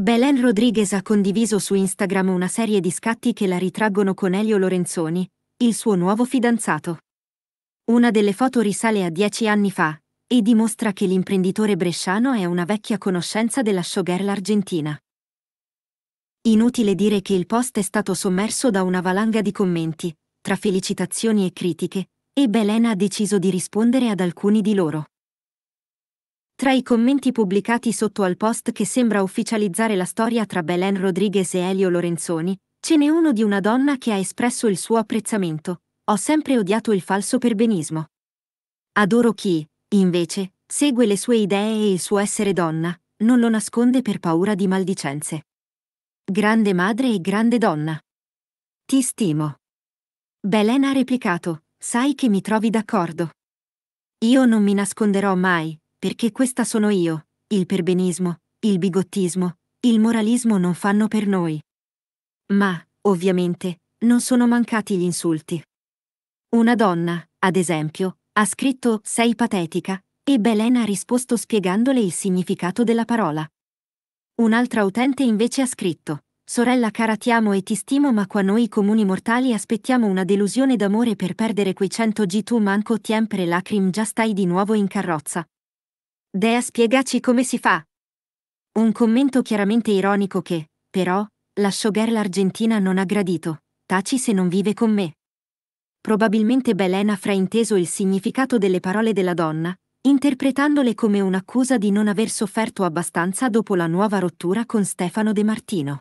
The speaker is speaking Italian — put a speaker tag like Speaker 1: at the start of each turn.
Speaker 1: Belen Rodriguez ha condiviso su Instagram una serie di scatti che la ritraggono con Elio Lorenzoni, il suo nuovo fidanzato. Una delle foto risale a dieci anni fa e dimostra che l'imprenditore bresciano è una vecchia conoscenza della showgirl argentina. Inutile dire che il post è stato sommerso da una valanga di commenti, tra felicitazioni e critiche, e Belen ha deciso di rispondere ad alcuni di loro. Tra i commenti pubblicati sotto al post che sembra ufficializzare la storia tra Belen Rodriguez e Elio Lorenzoni, ce n'è uno di una donna che ha espresso il suo apprezzamento. Ho sempre odiato il falso perbenismo. Adoro chi, invece, segue le sue idee e il suo essere donna, non lo nasconde per paura di maldicenze. Grande madre e grande donna. Ti stimo. Belen ha replicato, sai che mi trovi d'accordo. Io non mi nasconderò mai, perché questa sono io, il perbenismo, il bigottismo, il moralismo non fanno per noi. Ma, ovviamente, non sono mancati gli insulti. Una donna, ad esempio, ha scritto Sei patetica, e Belen ha risposto spiegandole il significato della parola. Un'altra utente invece ha scritto Sorella cara ti amo e ti stimo ma qua noi comuni mortali aspettiamo una delusione d'amore per perdere quei 100 G tu manco tiempre lacrim già stai di nuovo in carrozza, Dea spiegaci come si fa. Un commento chiaramente ironico che, però, la showgirl argentina non ha gradito. Taci se non vive con me. Probabilmente Belen ha frainteso il significato delle parole della donna, interpretandole come un'accusa di non aver sofferto abbastanza dopo la nuova rottura con Stefano De Martino.